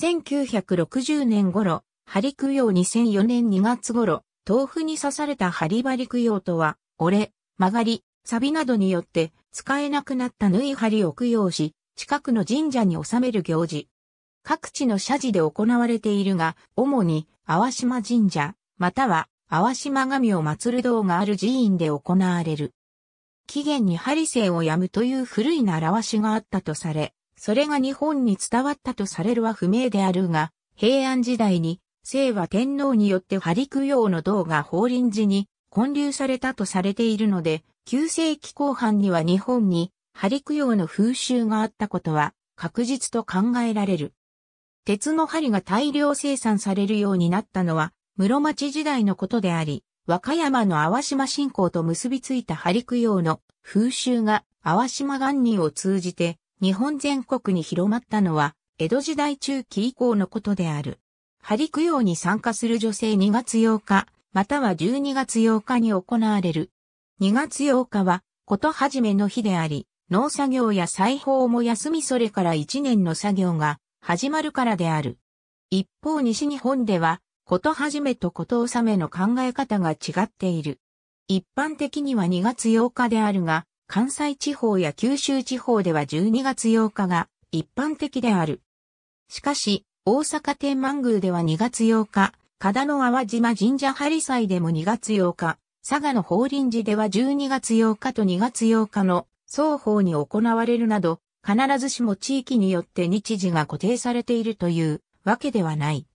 1960年頃、針供養2004年2月頃、豆腐に刺された針針供養とは、折れ、曲がり、錆などによって使えなくなった縫い針を供養し、近くの神社に納める行事。各地の社寺で行われているが、主に、淡島神社、または、淡島神を祀る道がある寺院で行われる。起源に針ンをやむという古い習わしがあったとされ、それが日本に伝わったとされるは不明であるが、平安時代に、清和天皇によって針供養の銅が法輪寺に建立されたとされているので、9世紀後半には日本に針供養の風習があったことは確実と考えられる。鉄の針が大量生産されるようになったのは、室町時代のことであり、和歌山の淡島信仰と結びついた針供養の風習が淡島元人を通じて日本全国に広まったのは、江戸時代中期以降のことである。針供養に参加する女性2月8日、または12月8日に行われる。2月8日は、こと始めの日であり、農作業や裁縫も休みそれから1年の作業が始まるからである。一方西日本では、こと始めとこと納めの考え方が違っている。一般的には2月8日であるが、関西地方や九州地方では12月8日が一般的である。しかし、大阪天満宮では2月8日、加田の淡島神社張祭でも2月8日、佐賀の法輪寺では12月8日と2月8日の双方に行われるなど、必ずしも地域によって日時が固定されているというわけではない。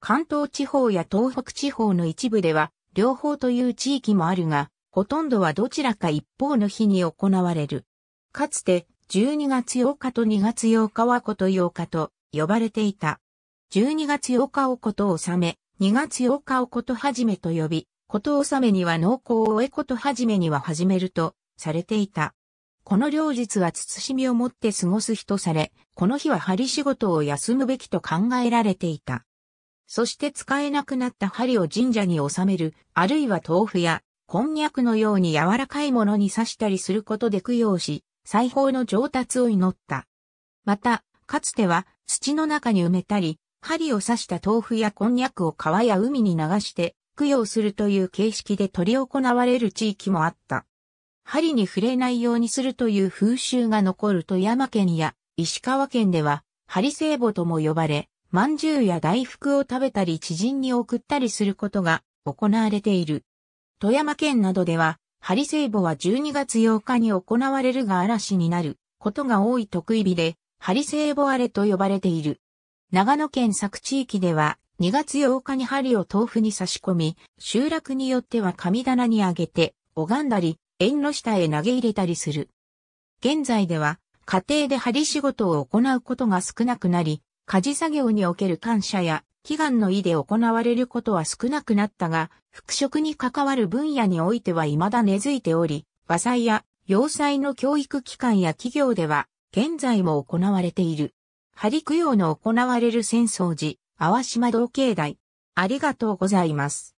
関東地方や東北地方の一部では、両方という地域もあるが、ほとんどはどちらか一方の日に行われる。かつて、12月8日と2月8日はこと8日と呼ばれていた。12月8日をこと納め、2月8日をこと始めと呼び、こと納めには濃厚を終えこと始めには始めるとされていた。この両日は慎みを持って過ごす日とされ、この日は針仕事を休むべきと考えられていた。そして使えなくなった針を神社に納める、あるいは豆腐やこんにゃくのように柔らかいものに刺したりすることで供養し、裁縫の上達を祈った。また、かつては土の中に埋めたり、針を刺した豆腐やこんにゃくを川や海に流して供養するという形式で取り行われる地域もあった。針に触れないようにするという風習が残る富山県や石川県では、針聖母とも呼ばれ、饅頭や大福を食べたり知人に送ったりすることが行われている。富山県などでは、針聖母は12月8日に行われるが嵐になることが多い得意日で、針聖母あ荒れと呼ばれている。長野県佐久地域では、2月8日に針を豆腐に差し込み、集落によっては神棚にあげて、拝んだり、縁の下へ投げ入れたりする。現在では、家庭で針仕事を行うことが少なくなり、家事作業における感謝や祈願の意で行われることは少なくなったが、復職に関わる分野においては未だ根付いており、和裁や洋裁の教育機関や企業では、現在も行われている。針供養の行われる戦争時、淡島同境代。ありがとうございます。